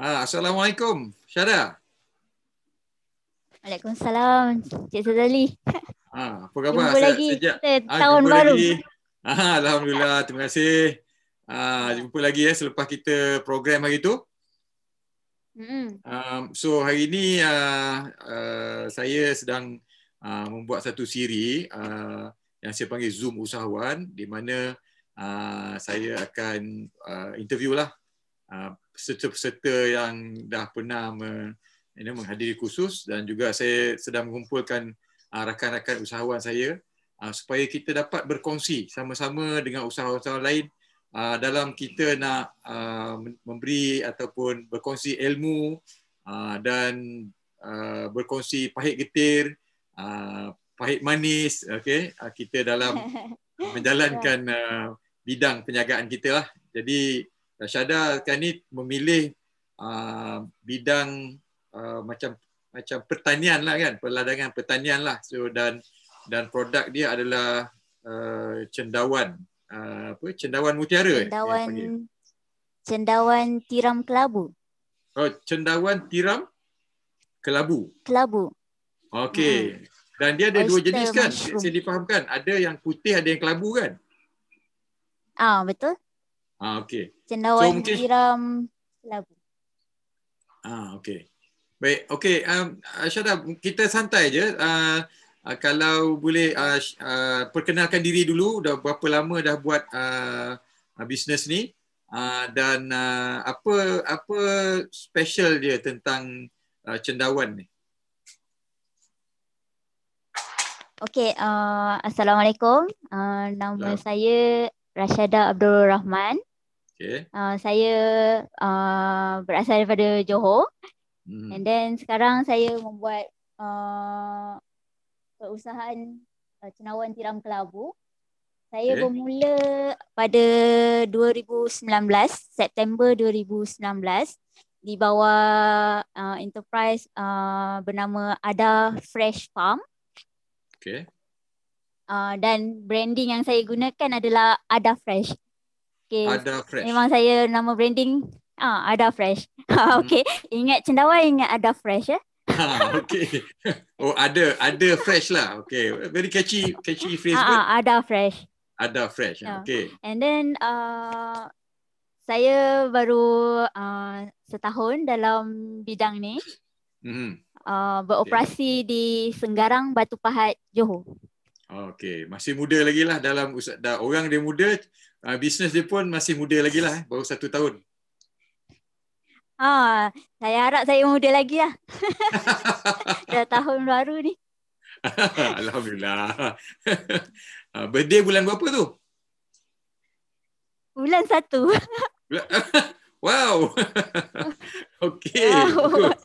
Ah, Assalamualaikum, Syada. Waalaikumsalam, Cik Sazali. Ha, apa khabar? Jumpa lagi sejak, kita ha, tahun baru. Lagi. Alhamdulillah, terima kasih. Ha, jumpa lagi ya selepas kita program hari itu. Hmm. Um, so hari ini uh, uh, saya sedang uh, membuat satu siri uh, yang saya panggil Zoom Usahawan di mana uh, saya akan uh, interview lah uh, peserta-peserta yang dah pernah me, menghadiri kursus dan juga saya sedang mengumpulkan uh, rakan-rakan usahawan saya uh, supaya kita dapat berkongsi sama-sama dengan usahawan-usahawan lain uh, dalam kita nak uh, memberi ataupun berkongsi ilmu uh, dan uh, berkongsi pahit getir, uh, pahit manis okay? uh, kita dalam menjalankan uh, bidang penjagaan kita lah. Jadi Rashada sekarang ni memilih uh, bidang uh, macam macam pertanian lah kan, peladangan pertanian lah. So, dan dan produk dia adalah uh, cendawan. Uh, apa? Cendawan mutiara. Eh, cendawan, cendawan tiram kelabu. Oh, cendawan tiram kelabu. Kelabu. Okey. Hmm. Dan dia ada Oyster dua jenis kan? Mushroom. Saya difahamkan. Ada yang putih, ada yang kelabu kan? Ah, betul. Ah okey. Cendawan so, Iram Labu. Ah okey. Baik, okey. Um, uh, Syadab, kita santai je. Uh, uh, kalau boleh uh, uh, perkenalkan diri dulu, dah berapa lama dah buat uh, uh, bisnes ni? Uh, dan uh, apa apa special dia tentang uh, cendawan ni? Okey. uh, Assalamualaikum. Uh, nama Hello. saya Rashada Abdul Rahman. Okay. Uh, ah, saya uh, berasal daripada Johor. Hmm. And then sekarang saya membuat uh, perusahaan uh, cenawan tiram kelabu. Saya okay. bermula pada 2019, September 2019 di bawah uh, enterprise uh, bernama Ada Fresh Farm. Okay. Uh, dan branding yang saya gunakan adalah Ada Fresh. Okay. Ada Fresh. Memang saya nama branding ah uh, Ada Fresh. okay. Ah, hmm. Ingat cendawan ingat Ada Fresh ya. Eh? Ah, okay. Oh ada ada fresh lah. Okay. Very catchy catchy phrase. Ah, ah ada fresh. Ada fresh. Yeah. Okay. And then uh, saya baru uh, setahun dalam bidang ni. Mm -hmm. Uh, beroperasi okay. di Senggarang Batu Pahat Johor. Okay, masih muda lagi lah dalam usaha. Orang dia muda, Uh, bisnes dia pun masih muda lagi lah. Eh. Baru satu tahun. Ah, saya harap saya muda lagi lah. Dah tahun baru ni. Alhamdulillah. uh, birthday bulan berapa tu? Bulan satu. wow. okay. Wow.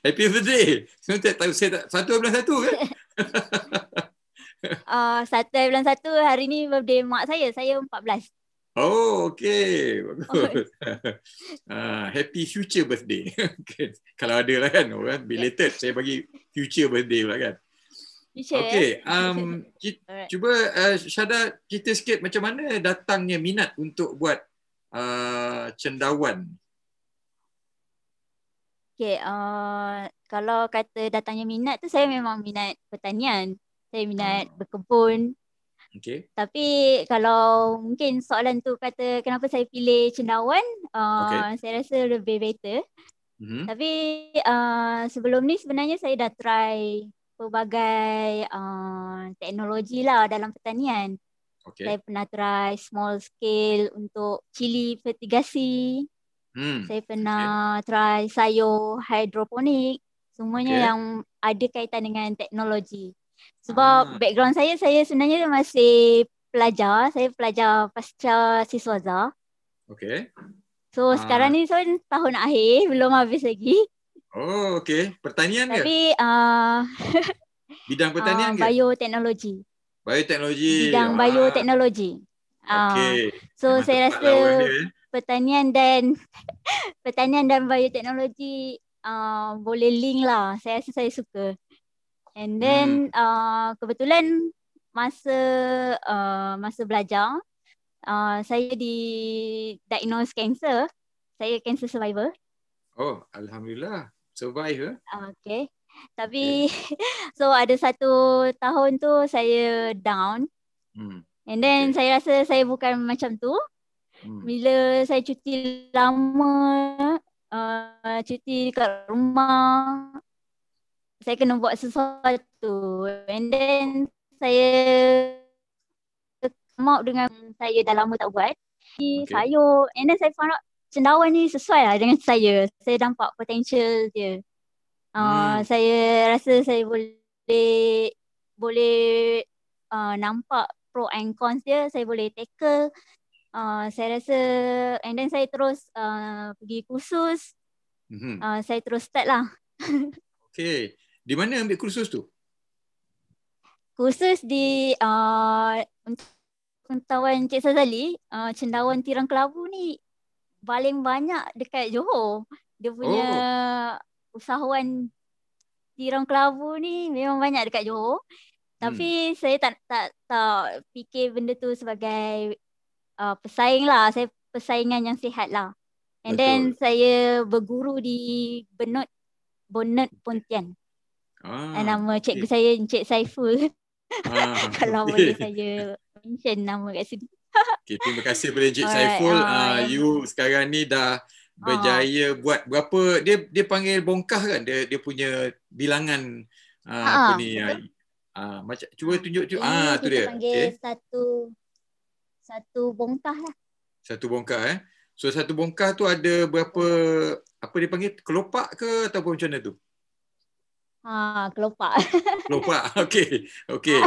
Happy birthday. Saya tak tahu. Saya tak, satu bulan satu kan? uh, satu bulan satu hari ni birthday mak saya. Saya empat belas. Oh, okay. Bagus. Uh, happy future birthday. Kalau ada lah kan orang kan. belated, ya. saya bagi future birthday pula kan. Eh? okay, um, future. cuba uh, Syada cerita sikit macam mana datangnya minat untuk buat uh, cendawan. Okay, uh, kalau kata datangnya minat tu saya memang minat pertanian. Saya minat hmm. berkebun. Okay. Tapi kalau mungkin soalan tu kata kenapa saya pilih cendawan, uh, okay. saya rasa lebih better. Mm-hmm. Tapi uh, sebelum ni sebenarnya saya dah try pelbagai uh, teknologi lah dalam pertanian. Okay. Saya pernah try small scale untuk cili fertigasi. Hmm. Saya pernah okay. try sayur hidroponik. Semuanya okay. yang ada kaitan dengan teknologi. Sebab ah. background saya saya sebenarnya masih pelajar, saya pelajar pasca siswaza. Okay. So ah. sekarang ni so tahun akhir belum habis lagi. Oh, okay. Pertanian ke? Tapi uh, bidang pertanian uh, ke? Bioteknologi. Bioteknologi. Bidang ah. bioteknologi. Ah. Okay. So Memang saya rasa eh. pertanian dan pertanian dan bioteknologi uh, boleh link lah. Saya rasa saya suka. And hmm. then hmm. uh, kebetulan masa uh, masa belajar uh, saya di diagnose cancer. Saya cancer survivor. Oh, alhamdulillah. Survivor. Eh? Okay. Tapi okay. so ada satu tahun tu saya down. Hmm. And then okay. saya rasa saya bukan macam tu. Hmm. Bila saya cuti lama uh, cuti dekat rumah saya kena buat sesuatu and then saya come out dengan saya dah lama tak buat okay. sayur and then saya found out cendawan ni sesuai lah dengan saya saya nampak potential dia uh, hmm. saya rasa saya boleh boleh uh, nampak pro and cons dia saya boleh tackle uh, saya rasa and then saya terus uh, pergi kursus uh, saya terus start lah Okay. Di mana ambil kursus tu? Kursus di uh, pengetahuan Encik Sazali, uh, cendawan tirang kelabu ni paling banyak dekat Johor. Dia punya oh. usahawan tirang kelabu ni memang banyak dekat Johor. Tapi hmm. saya tak, tak tak fikir benda tu sebagai uh, pesaing lah. Saya persaingan yang sihat lah. And Betul. then saya berguru di Benut Bonnet Pontian. Ah. Nama cikgu saya Encik Saiful. Ah. Kalau okay. boleh saya mention nama kat sini. okay, terima kasih kepada Encik Saiful. Ah. Uh, you sekarang ni dah ah. berjaya ah. buat berapa dia dia panggil bongkah kan dia dia punya bilangan uh, ah. apa ah, ni ah uh, macam cuba tunjuk tu ah tu dia. Panggil satu satu bongkah lah. Satu bongkah eh. So satu bongkah tu ada berapa apa dia panggil kelopak ke ataupun macam mana tu? Ha, kelopak. Kelopak. Okey. Okey.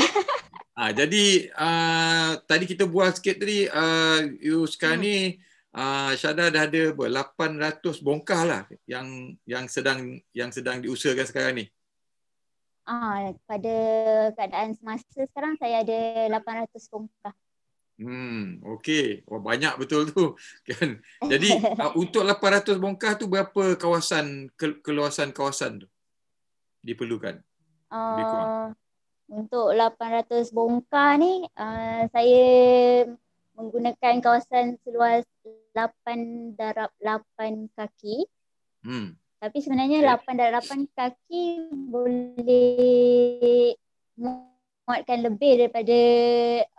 Ha. jadi uh, tadi kita buat sikit tadi uh, you sekarang hmm. ni uh, Syada dah ada 800 bongkah lah yang yang sedang yang sedang diusahakan sekarang ni. Ah, pada keadaan semasa sekarang saya ada 800 bongkah. Hmm, okey. Wah, banyak betul tu. kan. Jadi untuk 800 bongkah tu berapa kawasan keluasan kawasan tu? diperlukan? Uh, untuk 800 bongkar ni uh, saya menggunakan kawasan seluas 8 darab 8 kaki. Hmm. Tapi sebenarnya okay. 8 darab 8 kaki boleh muatkan lebih daripada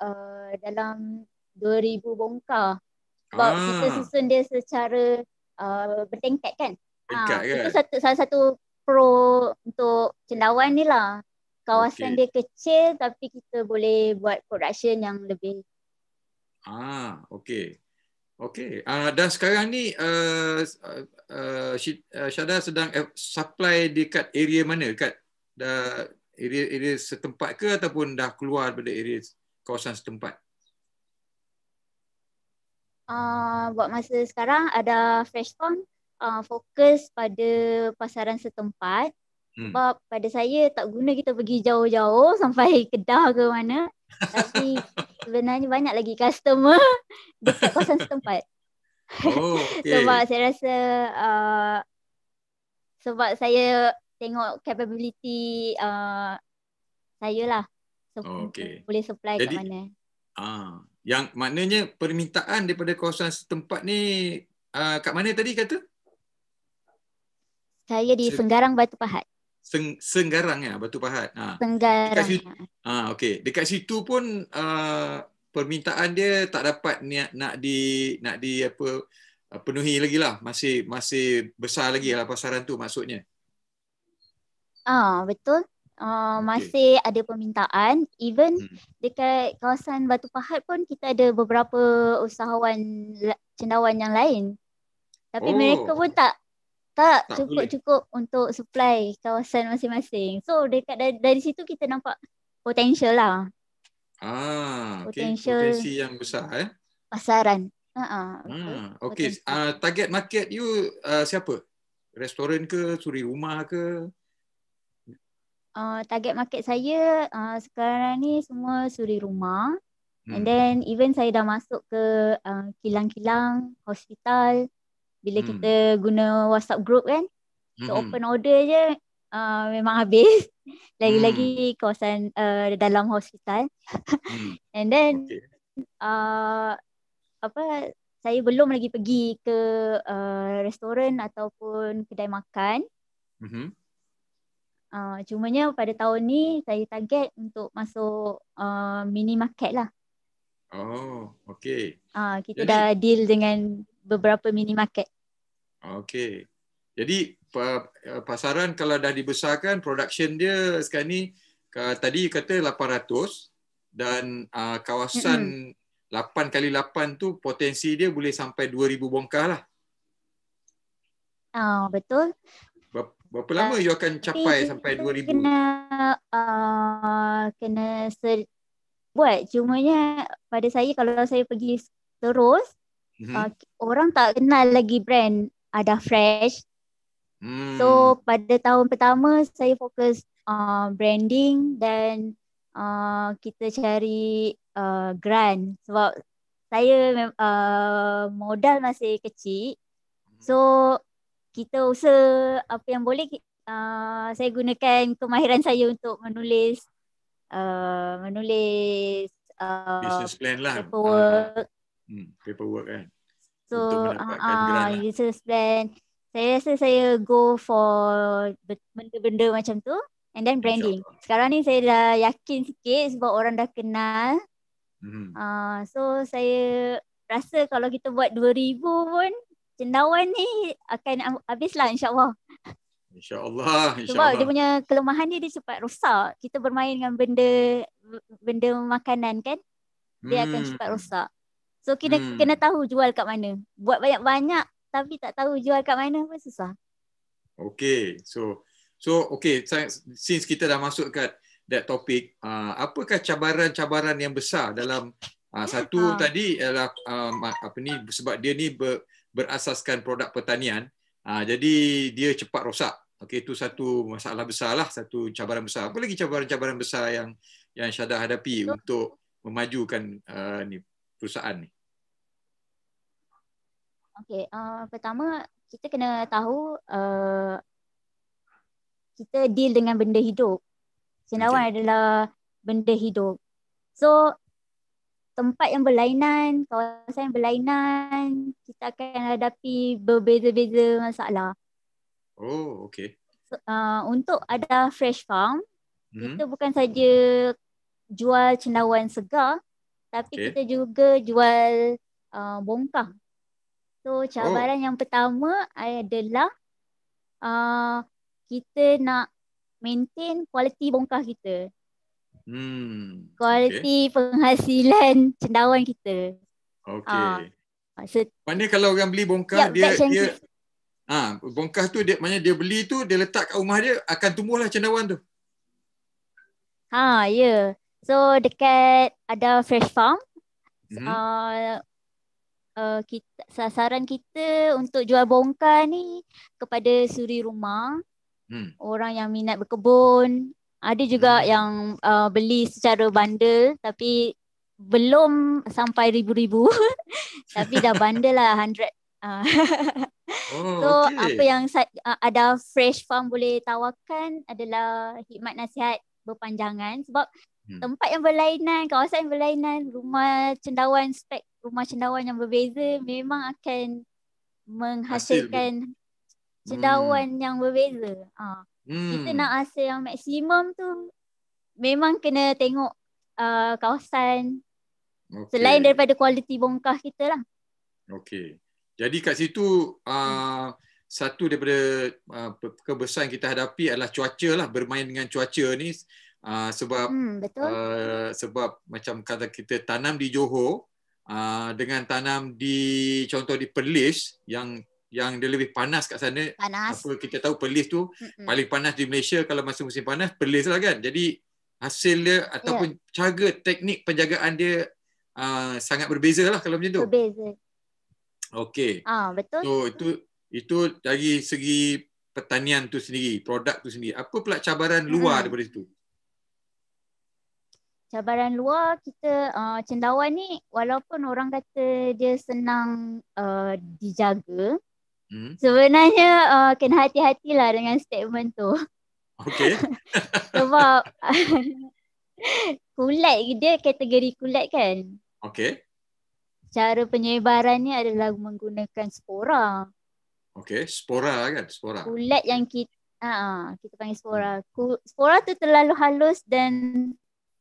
uh, dalam 2000 bongkar. Sebab ah. kita susun dia secara uh, bertingkat kan. Ha, itu satu salah satu pro untuk cendawan ni lah. Kawasan okay. dia kecil tapi kita boleh buat production yang lebih. Ah, okey. Okey. uh, dan sekarang ni uh, uh, Syada sedang eh, supply dekat area mana? Dekat dah area area setempat ke ataupun dah keluar daripada area kawasan setempat? Uh, buat masa sekarang ada Freshcon uh, fokus pada pasaran setempat hmm. sebab pada saya tak guna kita pergi jauh-jauh sampai Kedah ke mana tapi sebenarnya banyak lagi customer di kawasan setempat. Oh, okay. sebab saya rasa uh, sebab saya tengok capability uh, saya lah so, oh, okay. boleh supply Jadi, kat mana. Ah, yang maknanya permintaan daripada kawasan setempat ni uh, kat mana tadi kata? Saya di Senggarang Batu Pahat. Seng, Senggarang ya Batu Pahat. Ha. Senggarang. Situ, ya. ha, okay. Dekat situ pun uh, permintaan dia tak dapat niat nak di nak di apa uh, penuhi lagi lah. Masih masih besar lagi lah pasaran tu maksudnya. Ah uh, betul. Uh, masih ada permintaan. Even hmm. dekat kawasan Batu Pahat pun kita ada beberapa usahawan cendawan yang lain. Tapi oh. mereka pun tak tak cukup-cukup untuk supply kawasan masing-masing. So dekat dari, dari situ kita nampak potential lah. Ah, potential okay. potensi yang besar eh. Pasaran. Ha ah. Ah, okey. Okay. Uh, target market you uh, siapa? Restoran ke suri rumah ke? Uh, target market saya uh, sekarang ni semua suri rumah. And hmm. then even saya dah masuk ke uh, kilang-kilang, hospital, bila hmm. kita guna WhatsApp group kan so hmm. open order je uh, memang habis lagi-lagi hmm. kawasan uh, dalam hospital hmm. and then okay. uh, apa saya belum lagi pergi ke uh, restoran ataupun kedai makan hmm Uh, cumanya pada tahun ni saya target untuk masuk uh, minimarket lah. Oh, okay. Uh, kita Jadi, dah deal dengan beberapa minimarket. Okey. Jadi eh, pasaran kalau dah dibesarkan production dia sekarang ni eh, tadi you kata 800 dan uh, kawasan mm-hmm. 8 kali 8 tu potensi dia boleh sampai 2000 bongkah lah. Oh, betul. Berapa lama uh, you akan capai sampai 2000? Kena uh, kena ser- buat cumanya pada saya kalau saya pergi terus Uh, mm-hmm. Ah, orang tak kenal lagi brand ada fresh. Hmm. So pada tahun pertama saya fokus uh, branding dan uh, kita cari uh, grant sebab saya uh, modal masih kecil. So kita usaha apa yang boleh uh, saya gunakan kemahiran saya untuk menulis uh, menulis uh, business plan lah paperwork uh, hmm, paperwork kan So, ah, uh, business plan. Saya rasa saya go for benda-benda macam tu and then branding. Sekarang ni saya dah yakin sikit sebab orang dah kenal. Mm-hmm. Uh, so saya rasa kalau kita buat 2000 pun cendawan ni akan habislah insya-Allah. Insya-Allah, insya-Allah. Sebab dia punya kelemahan dia dia cepat rosak. Kita bermain dengan benda benda makanan kan. Dia akan hmm. cepat rosak. So kena hmm. kena tahu jual kat mana. Buat banyak-banyak tapi tak tahu jual kat mana pun susah. Okay. So so okay since kita dah masuk kat that topic, uh, apakah cabaran-cabaran yang besar dalam uh, ya, satu ha. tadi ialah um, apa ni sebab dia ni ber, berasaskan produk pertanian, uh, jadi dia cepat rosak. Okay, itu satu masalah besar lah, satu cabaran besar. Apa lagi cabaran-cabaran besar yang yang Syada hadapi so, untuk memajukan uh, ni perusahaan ni? Okay, uh, pertama kita kena tahu uh, kita deal dengan benda hidup. Senawan okay. adalah benda hidup. So tempat yang berlainan, kawasan yang berlainan, kita akan hadapi berbeza-beza masalah. Oh, okay. So, uh, untuk ada fresh farm, mm-hmm. kita bukan saja jual cendawan segar, tapi okay. kita juga jual uh, bongkah So cabaran oh. yang pertama adalah uh, kita nak maintain kualiti bongkah kita. Hmm. Kualiti okay. penghasilan cendawan kita. Okay. Uh, ah, so, Maksudnya kalau orang beli bongkah yep, dia dia ah ha, bongkah tu dia maknanya dia beli tu dia letak kat rumah dia akan tumbuhlah cendawan tu. Ha ya. Yeah. So dekat ada fresh farm. Mm-hmm. Uh, uh, kita, sasaran kita untuk jual bongkar ni kepada suri rumah, hmm. orang yang minat berkebun, ada juga hmm. yang uh, beli secara bandel tapi belum sampai ribu-ribu tapi dah bandel lah 100 ah. oh, so okay. apa yang eh, ada fresh farm boleh tawarkan adalah hikmat nasihat berpanjangan sebab Hmm. tempat yang berlainan, kawasan yang berlainan, rumah cendawan spek rumah cendawan yang berbeza memang akan menghasilkan hasil. cendawan hmm. yang berbeza. Ha. Hmm. Kita nak hasil yang maksimum tu memang kena tengok uh, kawasan okay. selain daripada kualiti bongkah kita lah. Okay, Jadi kat situ uh, hmm. satu daripada uh, kebesaran kita hadapi adalah cuaca lah bermain dengan cuaca ni Ah, sebab hmm, Uh, sebab macam kata kita tanam di Johor uh, dengan tanam di contoh di Perlis yang yang dia lebih panas kat sana. Panas. Apa kita tahu Perlis tu mm paling panas di Malaysia kalau masa musim panas Perlis lah kan. Jadi hasil dia ya. ataupun yeah. cara teknik penjagaan dia uh, sangat berbeza lah kalau macam tu. Berbeza. Okey. Ah oh, betul. So itu itu dari segi pertanian tu sendiri, produk tu sendiri. Apa pula cabaran luar hmm. daripada situ? cabaran luar kita uh, cendawan ni walaupun orang kata dia senang uh, dijaga hmm. sebenarnya uh, kena hati-hatilah dengan statement tu okey sebab kulat dia kategori kulat kan okey cara penyebarannya adalah menggunakan spora okey spora kan spora kulat yang kita Ha, kita panggil spora. Spora tu terlalu halus dan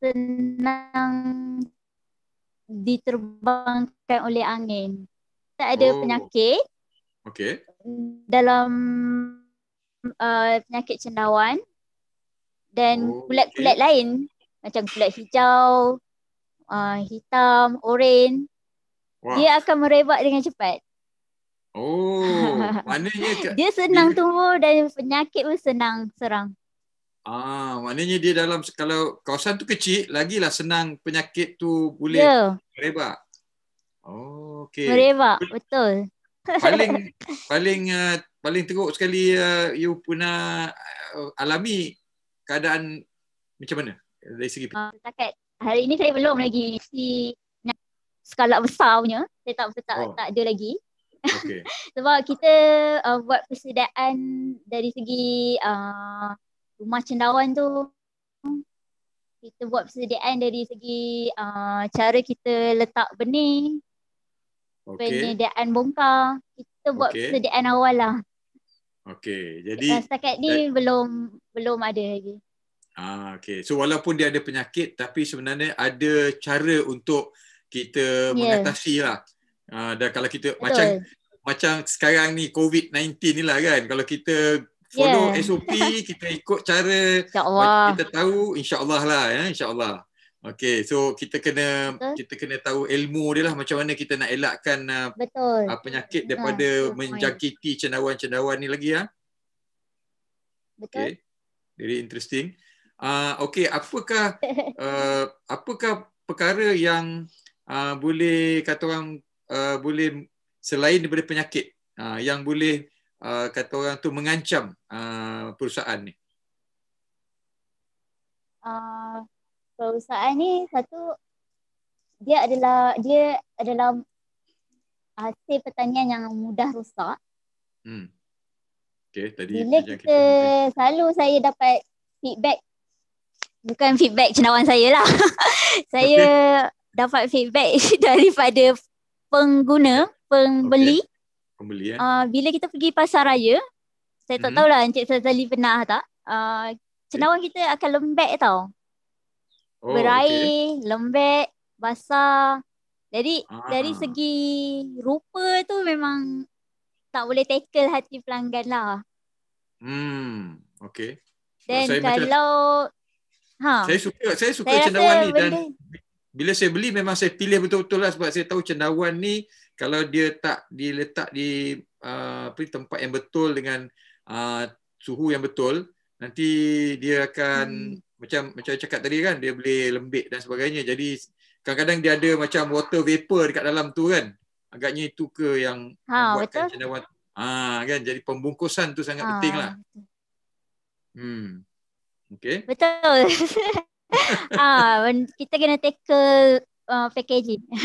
senang diterbangkan oleh angin. Tak ada oh. penyakit. Okey. Dalam uh, penyakit cendawan dan oh, kulit-kulit okay. lain macam kulit hijau, uh, hitam, oren. Dia akan merebak dengan cepat. Oh, maknanya dia senang tumbuh dan penyakit pun senang serang. Ah, maknanya dia dalam kalau kawasan tu kecil, lagilah senang penyakit tu boleh yeah. merebak. Oh, okey. Merebak, betul. Paling paling uh, paling teruk sekali uh, you pernah uh, alami keadaan macam mana? Dari segi uh, hari ini saya belum lagi si skala besar punya. Saya tak tak, oh. tak ada lagi. Okay. Sebab kita uh, buat persediaan dari segi uh, rumah cendawan tu kita buat persediaan dari segi uh, cara kita letak benih okay. penyediaan bongkar kita buat okay. persediaan awal lah Okay, jadi setakat ni that... belum belum ada lagi ah okey so walaupun dia ada penyakit tapi sebenarnya ada cara untuk kita yeah. mengatasi lah uh, dan kalau kita Betul. macam macam sekarang ni COVID-19 ni lah kan kalau kita follow yeah. SOP kita ikut cara InsyaAllah. kita tahu insyaallah lah ya insyaallah Okay, so kita kena Betul. kita kena tahu ilmu dia lah macam mana kita nak elakkan uh, Betul. Uh, penyakit daripada ha, menjangkiti cendawan-cendawan ni lagi ya. Betul. Okay, very interesting. Uh, okay, apakah uh, apakah perkara yang uh, boleh kata orang uh, boleh selain daripada penyakit uh, yang boleh Uh, kata orang tu mengancam uh, perusahaan ni? Uh, perusahaan ni satu dia adalah dia adalah hasil pertanian yang mudah rosak. Hmm. Okay, tadi Bila kita, kita selalu saya dapat feedback bukan feedback cenawan saya lah. saya okay. dapat feedback daripada pengguna, pembeli. Okay pembelian. Uh, bila kita pergi pasar raya, saya hmm. tak tahulah Encik Sazali pernah tak. Uh, ah, cenawan kita akan lembek tau. Oh, Berair, okay. lembek, basah. Jadi ah. dari segi rupa tu memang tak boleh tackle hati pelanggan lah. Hmm, okay. Dan so, kalau... Macam, ha, saya suka, saya suka saya cendawan ni benda... dan bila saya beli memang saya pilih betul-betul lah sebab saya tahu cendawan ni kalau dia tak diletak di uh, apa uh, tempat yang betul dengan uh, suhu yang betul nanti dia akan hmm. macam macam saya cakap tadi kan dia boleh lembik dan sebagainya jadi kadang-kadang dia ada macam water vapor dekat dalam tu kan agaknya itu ke yang ha, membuatkan cendawan ah ha, kan jadi pembungkusan tu sangat ha. penting lah hmm okay. betul ah kita kena tackle uh, packaging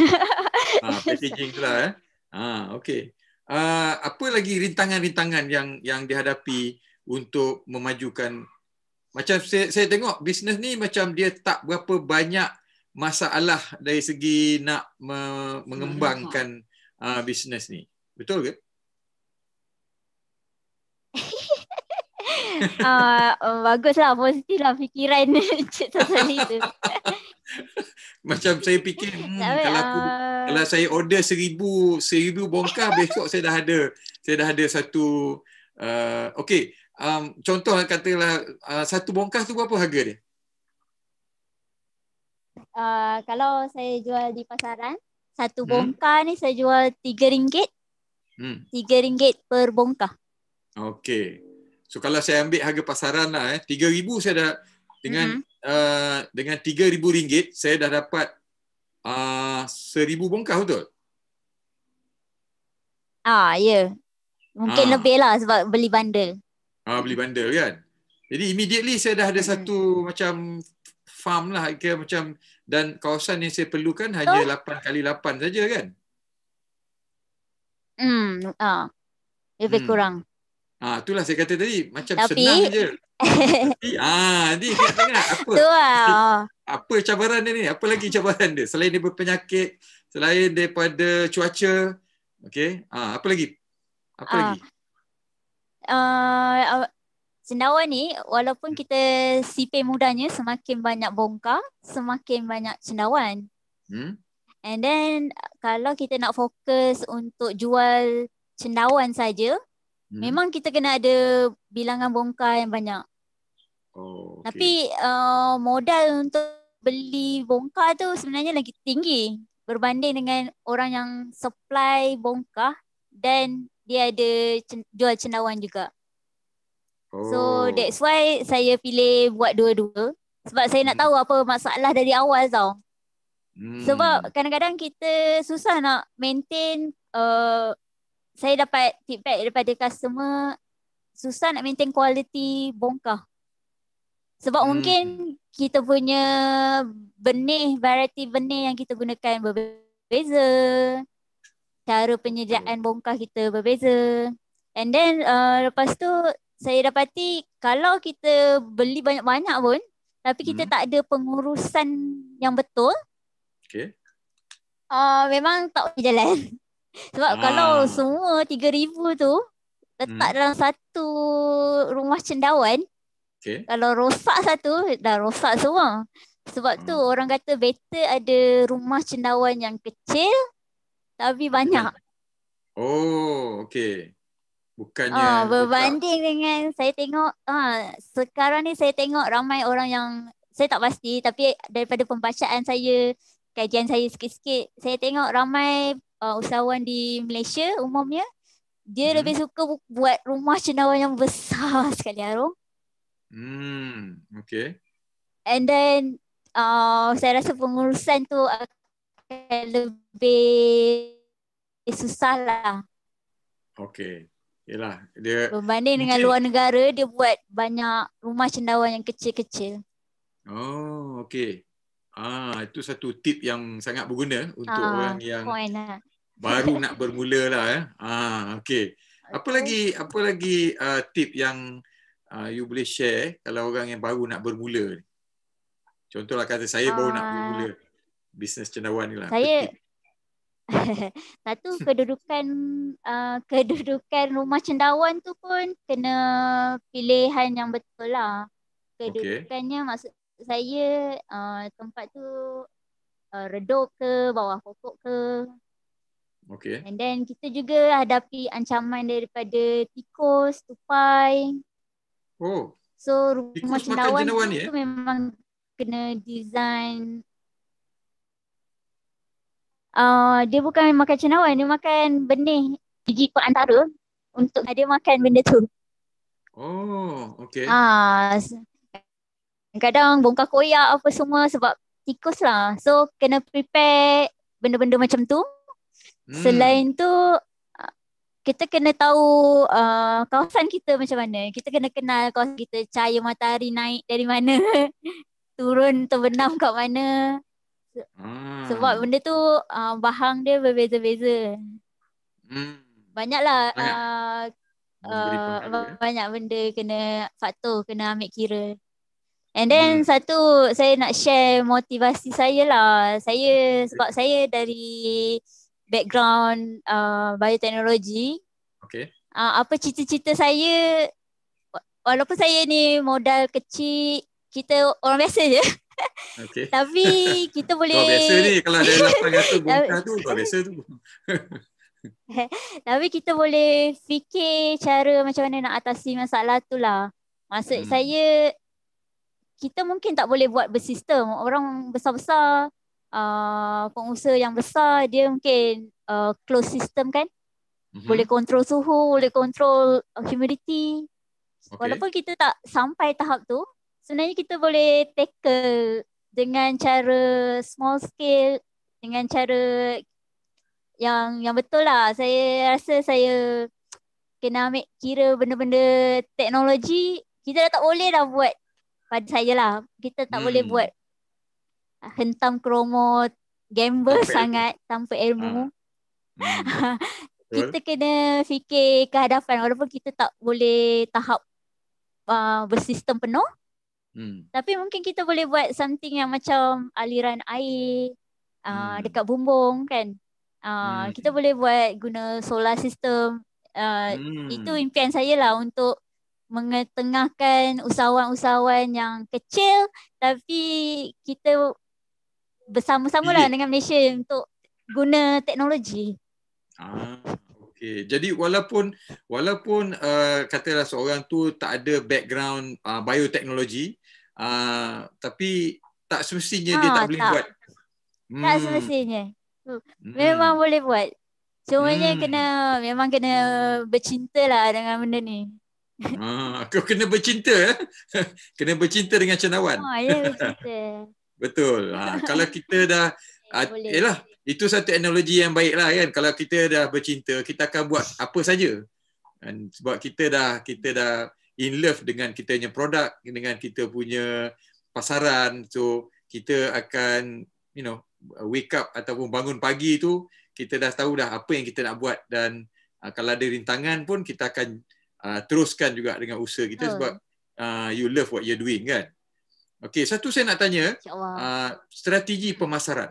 ha, packaging tu lah eh. Ha, ah, okay. Uh, ah, apa lagi rintangan-rintangan yang yang dihadapi untuk memajukan macam saya, saya tengok bisnes ni macam dia tak berapa banyak masalah dari segi nak me- mengembangkan uh, bisnes ni. Betul ke? Ah uh, baguslah positiflah fikiran Cik Tasani tu. macam saya fikir hmm, kalau aku kalau saya order seribu seribu bongkah besok saya dah ada saya dah ada satu uh, okey um, contoh lah katalah uh, satu bongkah tu berapa harga dia? Uh, kalau saya jual di pasaran satu hmm. bongkah hmm. ni saya jual tiga ringgit hmm. tiga hmm. ringgit per bongkah. Okay, So kalau saya ambil harga pasaran lah eh, tiga ribu saya dah dengan hmm. uh, dengan tiga ribu ringgit saya dah dapat Ah, seribu bongkah betul? Ah, ya. Yeah. Mungkin ah. lebih lah sebab beli bundle. Ah, beli bundle kan. Jadi immediately saya dah ada satu hmm. macam farm lah ke macam dan kawasan yang saya perlukan hanya lapan kali lapan saja kan? Hmm, ah. Lebih hmm. kurang. Ah, itulah saya kata tadi macam Tapi... senang je. Tapi ha, nanti dia tengok apa. Tu lah. Apa cabaran dia ni? Apa lagi cabaran dia selain dia berpenyakit, selain daripada cuaca? okay? Ah, ha, apa lagi? Apa uh, lagi? Uh, ah, cendawan ah, ni walaupun kita sipir mudanya semakin banyak bongkar, semakin banyak cendawan. Hmm. And then kalau kita nak fokus untuk jual cendawan saja, hmm. memang kita kena ada bilangan bongkar yang banyak. Oh, okay. Tapi uh, modal untuk beli bongkar tu sebenarnya lagi tinggi berbanding dengan orang yang supply bongkar dan dia ada jual cendawan juga. Oh. So that's why saya pilih buat dua-dua sebab saya nak hmm. tahu apa masalah dari awal tau. Hmm. Sebab kadang-kadang kita susah nak maintain uh, saya dapat feedback daripada customer susah nak maintain quality bongkah. Sebab hmm. mungkin kita punya benih, variety benih yang kita gunakan berbeza. Cara penyediaan hmm. bongkah kita berbeza. And then uh, lepas tu saya dapati kalau kita beli banyak-banyak pun tapi kita hmm. tak ada pengurusan yang betul. Okay. Uh, memang tak boleh jalan. Sebab ha. kalau semua tiga ribu tu letak hmm. dalam satu rumah cendawan, okay. kalau rosak satu dah rosak semua. Sebab hmm. tu orang kata better ada rumah cendawan yang kecil tapi banyak. Oh, okey. Bukannya ha, berbanding buka. dengan saya tengok ah sekarang ni saya tengok ramai orang yang saya tak pasti tapi daripada pembacaan saya kajian saya sikit-sikit saya tengok ramai uh, usahawan di Malaysia umumnya dia hmm. lebih suka bu- buat rumah cendawan yang besar sekali Arum. Hmm, okay. And then uh, saya rasa pengurusan tu akan lebih susah lah. Okay. Yelah, dia Berbanding mungkin... dengan luar negara, dia buat banyak rumah cendawan yang kecil-kecil. Oh, okay. Ah, itu satu tip yang sangat berguna untuk ah, orang yang baru nak bermula lah ya. Ah, okay. Apa lagi apa lagi uh, tip yang uh, you boleh share kalau orang yang baru nak bermula? Contohlah kata saya baru uh, nak ah. bermula bisnes cendawan ni lah. Saya satu kedudukan uh, kedudukan rumah cendawan tu pun kena pilihan yang betul lah. Kedudukannya okay. maksud saya uh, tempat tu uh, redup ke bawah pokok ke Okay. And then kita juga hadapi ancaman daripada tikus, tupai. Oh. So rumah cendawan ni eh? memang kena design. Uh, dia bukan makan cendawan, dia makan benih gigi ke antara untuk dia makan benda tu. Oh, okay. Ah, uh, kadang bongkar koyak apa semua sebab tikus lah. So kena prepare benda-benda macam tu. Hmm. Selain tu kita kena tahu uh, kawasan kita macam mana. Kita kena kenal kawasan kita cahaya matahari naik dari mana. Turun atau benam kat mana. Hmm. Sebab benda tu uh, bahang dia berbeza-beza. Hmm. Banyaklah banyak. Uh, uh, banyak benda kena faktor kena ambil kira. And then hmm. satu saya nak share motivasi saya lah. Saya sebab saya dari background uh, bioteknologi. Okay. Uh, apa cita-cita saya, walaupun saya ni modal kecil, kita orang biasa je. Okay. Tapi kita boleh... Kau biasa ni kalau ada orang kata bongkar tu, kau biasa tu. Tapi kita boleh fikir cara macam mana nak atasi masalah tu lah. Maksud hmm. saya, kita mungkin tak boleh buat bersistem. Orang besar-besar uh, pengusaha yang besar dia mungkin uh, close system kan mm-hmm. boleh kontrol suhu boleh kontrol uh, humidity okay. walaupun kita tak sampai tahap tu sebenarnya kita boleh tackle dengan cara small scale dengan cara yang yang betul lah saya rasa saya kena ambil kira benda-benda teknologi kita dah tak boleh dah buat pada saya lah kita tak hmm. boleh buat hentam kromo gamble okay. sangat tanpa ilmu. Uh. kita kena fikir ke hadapan walaupun kita tak boleh tahap uh, bersistem penuh. Hmm. Tapi mungkin kita boleh buat something yang macam aliran air uh, hmm. dekat bumbung kan. Uh, hmm. Kita boleh buat guna solar system. Uh, hmm. Itu impian saya lah untuk mengetengahkan usahawan-usahawan yang kecil tapi kita bersama-sama lah dengan Malaysia untuk guna teknologi. Ah, okay. Jadi walaupun walaupun uh, katalah seorang tu tak ada background uh, bioteknologi, uh, tapi tak semestinya ha, dia tak, ah, tak boleh buat. Hmm. Tak semestinya. Hmm. Memang hmm. boleh buat. Semuanya hmm. kena memang kena bercinta lah dengan benda ni. Ah, kau kena bercinta eh? Kena bercinta dengan cendawan. Oh, ah, ya bercinta. Betul. Ha, kalau kita dah, ya eh, ah, yalah, itu satu teknologi yang baik lah kan. Kalau kita dah bercinta, kita akan buat apa saja. And sebab kita dah kita dah in love dengan kita punya produk, dengan kita punya pasaran. So, kita akan, you know, wake up ataupun bangun pagi tu, kita dah tahu dah apa yang kita nak buat dan uh, kalau ada rintangan pun kita akan uh, teruskan juga dengan usaha kita oh. sebab uh, you love what you're doing kan Okey, satu saya nak tanya uh, strategi pemasaran.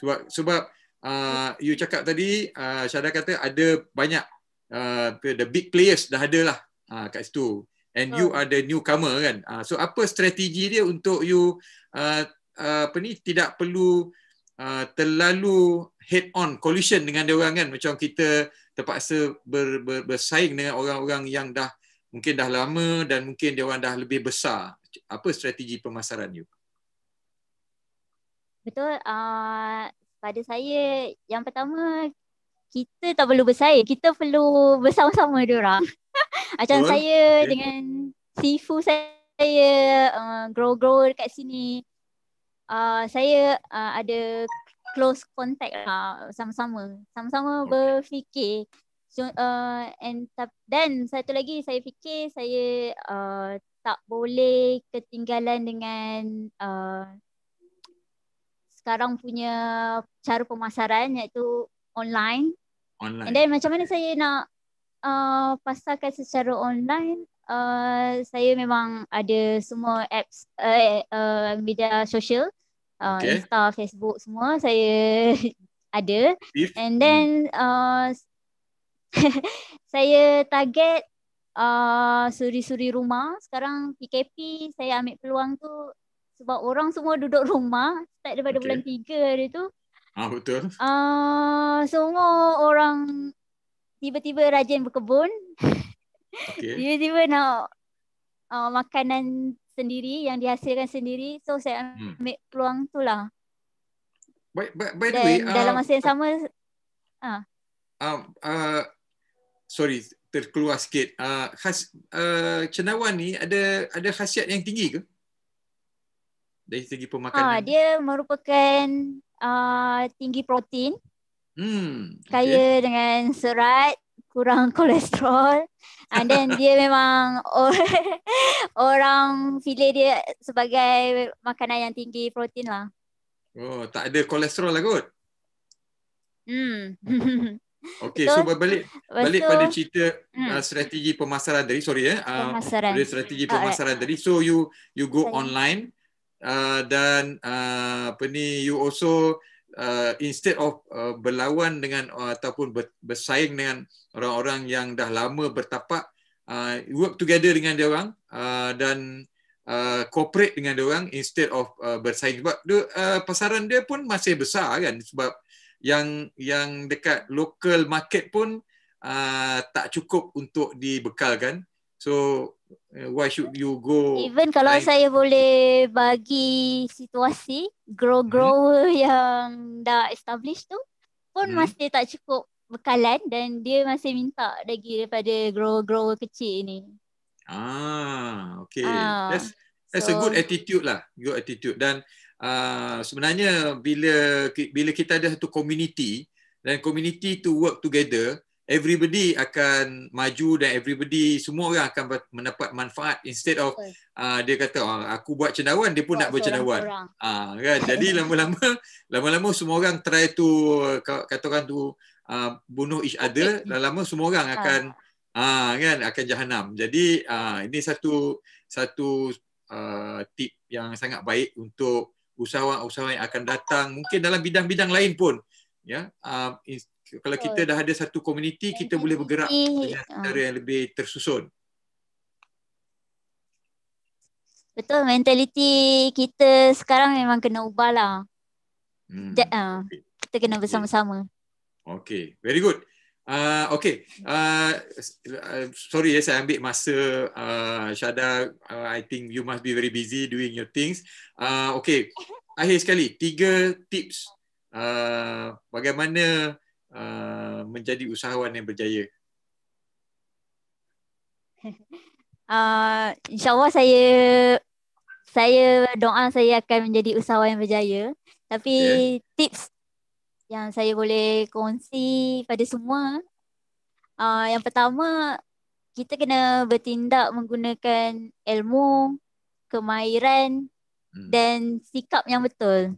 Sebab sebab uh, you cakap tadi uh, ah, Syada kata ada banyak uh, the big players dah ada lah uh, kat situ. And so, you oh. are the newcomer kan. Uh, so apa strategi dia untuk you uh, uh, apa ni tidak perlu uh, terlalu head on collision dengan dia orang kan macam kita terpaksa ber, ber, bersaing dengan orang-orang yang dah mungkin dah lama dan mungkin dia orang dah lebih besar apa strategi pemasaran you? Betul. Uh, pada saya, yang pertama, kita tak perlu bersaing. Kita perlu bersama-sama orang Macam Betul. saya okay. dengan Sifu saya uh, grow-grow dekat sini. Uh, saya uh, ada close contact lah sama-sama. Sama-sama okay. berfikir. So, uh, and then satu lagi saya fikir saya uh, tak boleh ketinggalan dengan uh, sekarang punya cara pemasaran iaitu online. online. And then macam mana saya nak uh, pasarkan secara online? Uh, saya memang ada semua apps uh, uh, media sosial uh, okay. Insta, Facebook semua saya ada. If. And then uh, saya target Ah, suri-suri uh, rumah. Sekarang PKP saya ambil peluang tu sebab orang semua duduk rumah start daripada okay. bulan tiga hari tu. Ah betul. uh, semua orang tiba-tiba rajin berkebun. Okay. tiba-tiba nak uh, makanan sendiri yang dihasilkan sendiri. So saya hmm. ambil hmm. peluang tu lah. By, by, by the way, dalam masa yang sama ah. Uh. Uh, uh, sorry, terkeluar sikit. Uh, khas, uh, ah, cenawan ni ada ada khasiat yang tinggi ke? Dari segi pemakanan. Ha, dia merupakan uh, tinggi protein. Hmm, kaya dengan serat, kurang kolesterol. And then dia memang orang pilih dia sebagai makanan yang tinggi protein lah. Oh, tak ada kolesterol lah kot. Hmm. Okay, so, so balik balik so, pada cerita uh, hmm. uh, strategi pemasaran tadi. Sorry ya. Uh, Pada strategi pemasaran tadi. So you you go Saya. online uh, dan uh, apa ni you also uh, instead of uh, berlawan dengan uh, ataupun bersaing dengan orang-orang yang dah lama bertapak uh, work together dengan dia orang uh, dan uh, cooperate dengan dia orang instead of uh, bersaing sebab dia, uh, pasaran dia pun masih besar kan sebab yang yang dekat local market pun uh, tak cukup untuk dibekalkan. So eh, why should you go? Even kalau like... saya boleh bagi situasi grow grower hmm. yang dah established tu pun hmm. masih tak cukup bekalan dan dia masih minta lagi daripada grow grower kecil ini. Ah, okay. Ah. That's, that's so, a good attitude lah, good attitude dan uh, sebenarnya bila bila kita ada satu community dan community to work together everybody akan maju dan everybody semua orang akan mendapat manfaat instead of uh, dia kata oh, aku buat cendawan dia pun buat nak buat cendawan uh, kan jadi lama-lama lama-lama semua orang try to kata orang tu uh, bunuh each other lama-lama semua orang akan uh, kan akan jahanam jadi uh, ini satu satu uh, tip yang sangat baik untuk usahawan-usahawan yang akan datang mungkin dalam bidang-bidang lain pun ya uh, kalau kita dah ada satu komuniti kita boleh bergerak dengan ah. cara yang lebih tersusun betul mentaliti kita sekarang memang kena ubahlah hmm. uh, kita kena bersama-sama okay very good Uh, okay. Uh, sorry, yes, ya, saya ambil masa uh, Syada. Uh, I think you must be very busy doing your things. Uh, okay. Akhir sekali, tiga tips uh, bagaimana uh, menjadi usahawan yang berjaya. Uh, InsyaAllah saya saya doa saya akan menjadi usahawan yang berjaya. Tapi yeah. tips yang saya boleh kongsi pada semua. Uh, yang pertama, kita kena bertindak menggunakan ilmu, kemahiran hmm. dan sikap yang betul.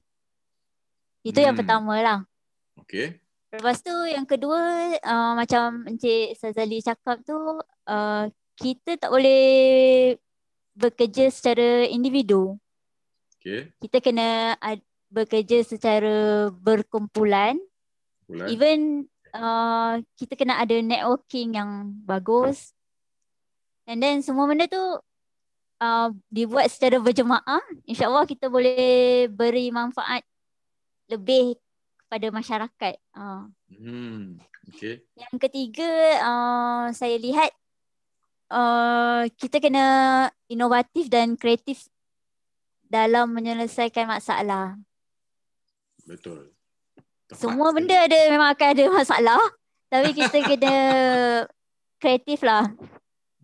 Itu hmm. yang pertama lah. Okay. Lepas tu yang kedua uh, macam Encik Sazali cakap tu uh, kita tak boleh bekerja secara individu. Okay. Kita kena ad- bekerja secara berkumpulan. Kumpulan. Even uh, kita kena ada networking yang bagus. And then semua benda tu uh, dibuat secara berjemaah. InsyaAllah kita boleh beri manfaat lebih kepada masyarakat. Uh. Hmm. Okay. Yang ketiga, uh, saya lihat uh, kita kena inovatif dan kreatif dalam menyelesaikan masalah. Betul. Tepat Semua benda ada memang akan ada masalah. Tapi kita kena kreatif lah.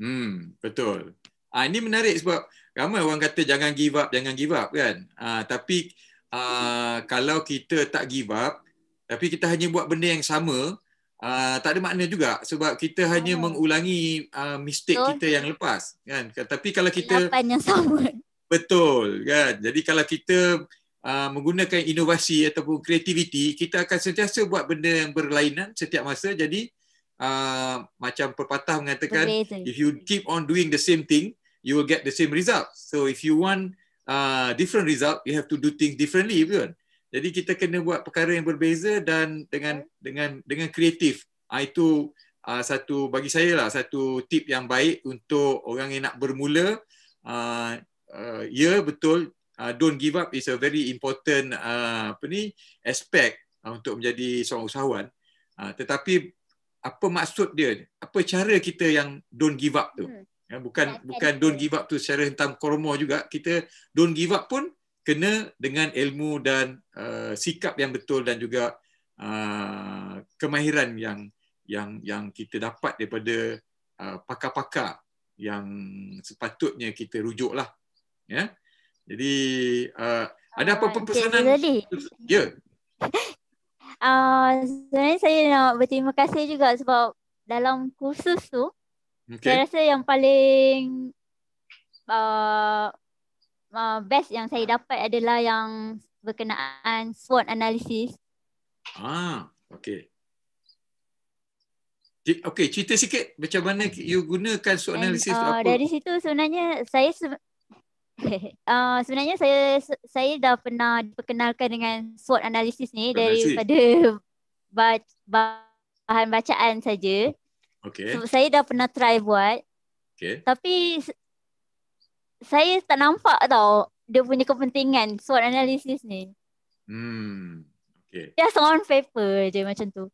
Hmm, betul. Ha, ini menarik sebab ramai orang kata jangan give up, jangan give up kan. Ha, tapi ha, kalau kita tak give up, tapi kita hanya buat benda yang sama, ha, tak ada makna juga sebab kita hanya oh. mengulangi ha, mistake so, kita yang lepas. kan. Tapi kalau kita... Lapan yang sama. Betul kan. Jadi kalau kita Uh, menggunakan inovasi ataupun kreativiti, kita akan sentiasa buat benda yang berlainan setiap masa. Jadi uh, macam pepatah mengatakan, Betul. if you keep on doing the same thing, you will get the same result. So if you want uh, different result, you have to do things differently, kan? Jadi kita kena buat perkara yang berbeza dan dengan dengan dengan kreatif. Uh, itu uh, satu bagi saya lah satu tip yang baik untuk orang yang nak bermula. Uh, uh, ya betul uh, don't give up is a very important uh, apa ni aspect uh, untuk menjadi seorang usahawan. Uh, tetapi apa maksud dia? Apa cara kita yang don't give up tu? Hmm. Ya, bukan That's bukan don't give up tu secara hentam kormo juga. Kita don't give up pun kena dengan ilmu dan uh, sikap yang betul dan juga uh, kemahiran yang yang yang kita dapat daripada uh, pakar-pakar yang sepatutnya kita rujuklah ya yeah? Jadi uh, ada apa-apa okay, pesanan? Ya. Yeah. Uh, sebenarnya saya nak berterima kasih juga sebab dalam kursus tu okay. saya rasa yang paling uh, uh, best yang saya dapat adalah yang berkenaan SWOT analysis. Ah, okey. Okey, cerita sikit macam mana you gunakan SWOT analisis uh, tu apa? Dari situ sebenarnya saya Uh, sebenarnya saya saya dah pernah diperkenalkan dengan SWOT analisis ni Terima daripada baca bahan bacaan saja. Okay. So, saya dah pernah try buat. Okay. Tapi saya tak nampak tau dia punya kepentingan SWOT analisis ni. Hmm. Okay. Ya, on paper je macam tu.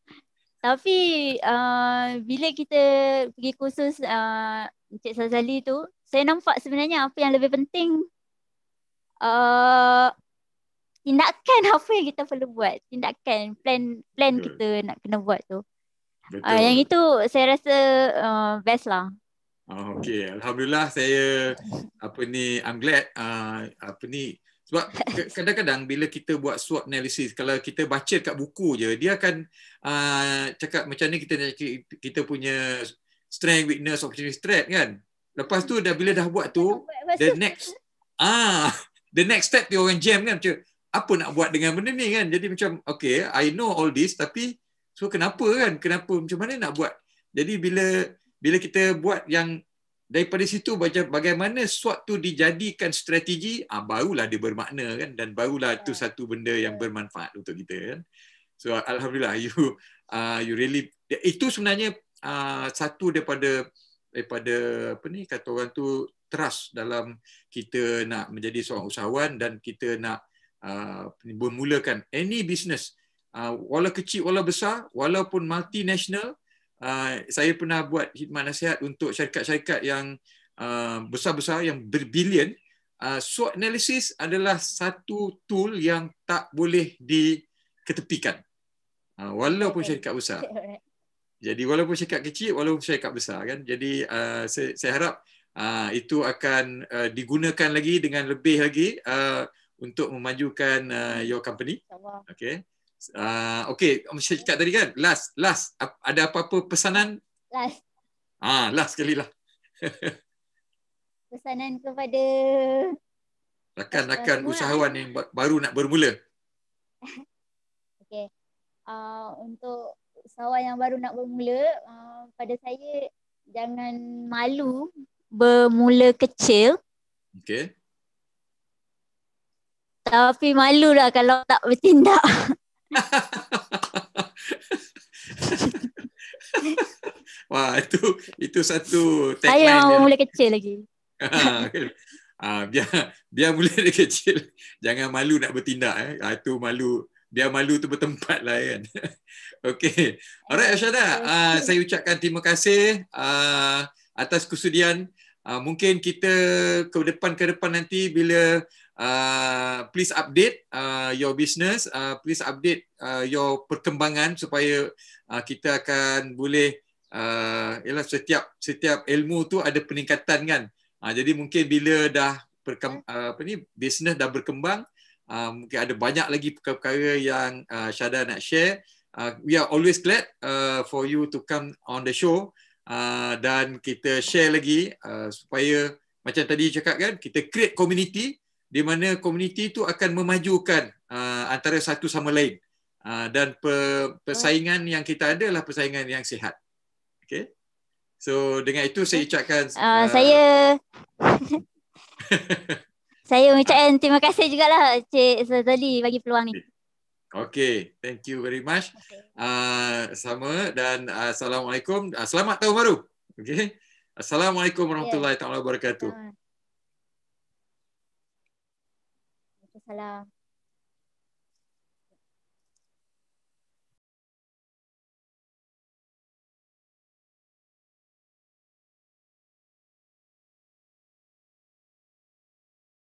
Tapi uh, bila kita pergi kursus uh, Encik Sazali tu, saya nampak sebenarnya apa yang lebih penting uh, tindakan apa yang kita perlu buat tindakan plan plan Betul. kita nak kena buat tu Uh, yang itu saya rasa uh, best lah oh, Okay, alhamdulillah saya apa ni I'm glad uh, apa ni sebab kadang-kadang bila kita buat SWOT analysis kalau kita baca kat buku je dia akan uh, cakap macam ni kita kita punya strength weakness opportunity threat kan Lepas tu dah bila dah buat tu the next ah the next step dia orang jam kan macam apa nak buat dengan benda ni kan. Jadi macam okay I know all this tapi so kenapa kan kenapa macam mana nak buat. Jadi bila bila kita buat yang daripada situ baca bagaimana swot tu dijadikan strategi ah barulah dia bermakna kan dan barulah yeah. tu ah. satu benda yang ah. bermanfaat untuk kita kan. So alhamdulillah you uh, you really itu sebenarnya uh, satu daripada daripada apa ni kata orang tu trust dalam kita nak menjadi seorang usahawan dan kita nak uh, bermulakan any business uh, wala kecil walaupun besar walaupun multinational uh, saya pernah buat khidmat nasihat untuk syarikat-syarikat yang uh, besar-besar yang berbilion uh, SWOT analysis adalah satu tool yang tak boleh diketepikan uh, walaupun syarikat besar jadi walaupun saya syarikat kecil, walaupun saya syarikat besar kan. Jadi uh, saya, saya harap uh, itu akan uh, digunakan lagi dengan lebih lagi uh, untuk memajukan uh, your company. Okay. Uh, okay, um, saya cakap tadi kan, last, last, ada apa-apa pesanan? Last. Ah, uh, last sekali lah. pesanan kepada rakan-rakan usahawan lah. yang baru nak bermula. Okay. Uh, untuk Sawal yang baru nak bermula uh, Pada saya Jangan malu Bermula kecil Okay Tapi lah kalau tak bertindak Wah itu Itu satu Saya mau bermula kecil lagi Ah, uh, biar biar mula dari kecil. Jangan malu nak bertindak eh. Ah, itu malu, biar malu tu bertempat lah kan. Okey. Alright Ashada, uh, ah, saya ucapkan terima kasih uh, atas kesudian. Uh, mungkin kita ke depan ke depan nanti bila uh, please update uh, your business, uh, please update uh, your perkembangan supaya uh, kita akan boleh uh, ialah setiap setiap ilmu tu ada peningkatan kan. Uh, jadi mungkin bila dah perkemb- uh, hmm. apa ni business dah berkembang Uh, mungkin ada banyak lagi perkara-perkara yang uh, Syada nak share. Uh, we are always glad uh, for you to come on the show uh, dan kita share lagi uh, supaya macam tadi cakap kan kita create community di mana community itu akan memajukan uh, antara satu sama lain uh, dan pe- persaingan yang kita ada adalah persaingan yang sihat. Okay. So dengan itu saya ucapkan uh, uh, saya saya ucapkan terima kasih juga lah Cik Zazali bagi peluang ni. Okay, thank you very much. Okay. Uh, ah, sama dan uh, assalamualaikum. Uh, selamat tahun baru. Okay. Assalamualaikum warahmatullahi yeah. wabarakatuh. Assalamualaikum.